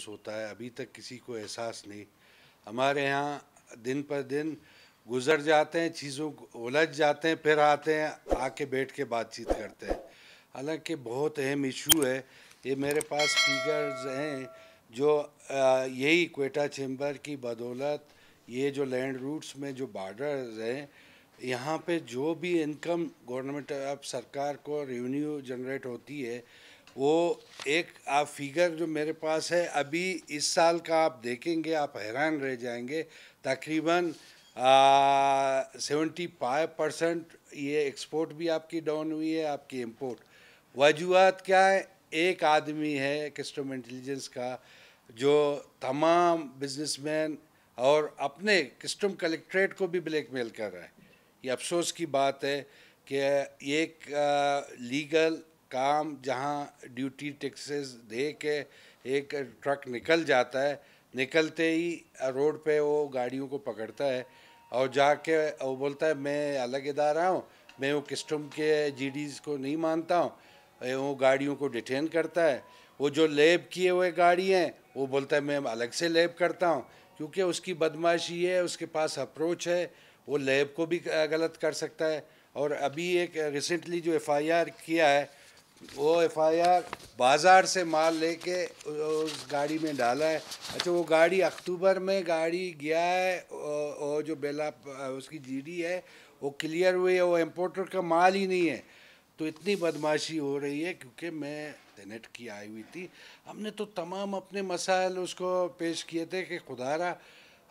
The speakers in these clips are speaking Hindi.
महसूस होता है अभी तक किसी को एहसास नहीं हमारे यहाँ दिन पर दिन गुजर जाते हैं चीज़ों को उलझ जाते हैं फिर आते हैं आके बैठ के बातचीत करते हैं हालांकि बहुत अहम इशू है ये मेरे पास फिगर्स हैं जो यही कोटा चैम्बर की बदौलत ये जो लैंड रूट्स में जो बॉर्डर्स हैं यहाँ पे जो भी इनकम गवर्नमेंट अब सरकार को रेवेन्यू जनरेट होती है वो एक आप फिगर जो मेरे पास है अभी इस साल का आप देखेंगे आप हैरान रह जाएंगे तकरीबन सेवेंटी फाइव परसेंट ये एक्सपोर्ट भी आपकी डाउन हुई है आपकी इम्पोर्ट वजूहत क्या है एक आदमी है कस्टम इंटेलिजेंस का जो तमाम बिजनेसमैन और अपने कस्टम कलेक्ट्रेट को भी ब्लैकमेल कर रहा है ये अफसोस की बात है कि एक आ, लीगल काम जहाँ ड्यूटी टैक्सेस दे के एक ट्रक निकल जाता है निकलते ही रोड पे वो गाड़ियों को पकड़ता है और जाके वो बोलता है मैं अलग इदारा हूँ मैं वो कस्टम के जीडीज को नहीं मानता हूँ वो गाड़ियों को डिटेन करता है वो जो लेब किए हुए गाड़ी हैं वो बोलता है मैं अलग से लेब करता हूँ क्योंकि उसकी बदमाशी है उसके पास अप्रोच है वो लेब को भी गलत कर सकता है और अभी एक रिसेंटली जो एफ़ किया है वो एफ बाज़ार से माल लेके उस गाड़ी में डाला है अच्छा वो गाड़ी अक्टूबर में गाड़ी गया है और जो बेला उसकी जीडी है वो क्लियर हुई है वो इम्पोर्टर का माल ही नहीं है तो इतनी बदमाशी हो रही है क्योंकि मैं सेनेट की आई हुई थी हमने तो तमाम अपने मसाइल उसको पेश किए थे कि खुदारा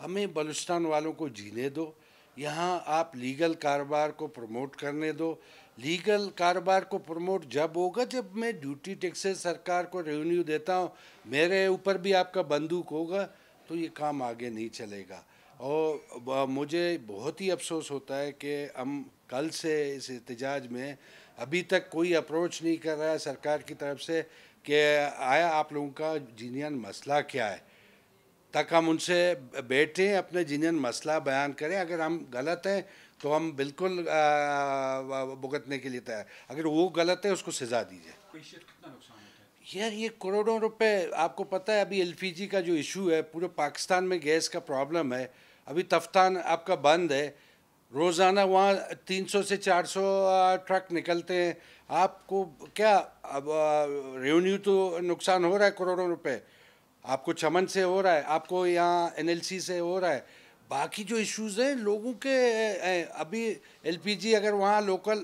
हमें बलुस्तान वालों को जीने दो यहाँ आप लीगल कारोबार को प्रमोट करने दो लीगल कारोबार को प्रमोट जब होगा जब मैं ड्यूटी टैक्सेस सरकार को रेवेन्यू देता हूँ मेरे ऊपर भी आपका बंदूक होगा तो ये काम आगे नहीं चलेगा और मुझे बहुत ही अफसोस होता है कि हम कल से इस एहतजाज में अभी तक कोई अप्रोच नहीं कर रहा है सरकार की तरफ से कि आया आप लोगों का जीनियन मसला क्या है तक हम उनसे बैठें अपने जिन्हें मसला बयान करें अगर हम गलत हैं तो हम बिल्कुल भुगतने के लिए तैयार अगर वो गलत है उसको सजा दीजिए यार ये करोड़ों रुपए आपको पता है अभी एलपीजी का जो इशू है पूरे पाकिस्तान में गैस का प्रॉब्लम है अभी तफ्तान आपका बंद है रोज़ाना वहाँ 300 से 400 ट्रक निकलते हैं आपको क्या अब रेवन्यू तो नुकसान हो रहा है करोड़ों रुपए आपको चमन से हो रहा है आपको यहाँ एनएलसी से हो रहा है बाकी जो इश्यूज हैं लोगों के अभी एलपीजी अगर वहाँ लोकल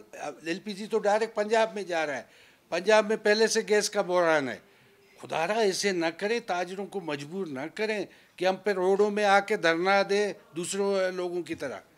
एलपीजी तो डायरेक्ट पंजाब में जा रहा है पंजाब में पहले से गैस का बहरान है खुदा रहा ऐसे ना करें ताजरों को मजबूर ना करें कि हम पे रोडों में आके धरना दे दूसरों लोगों की तरह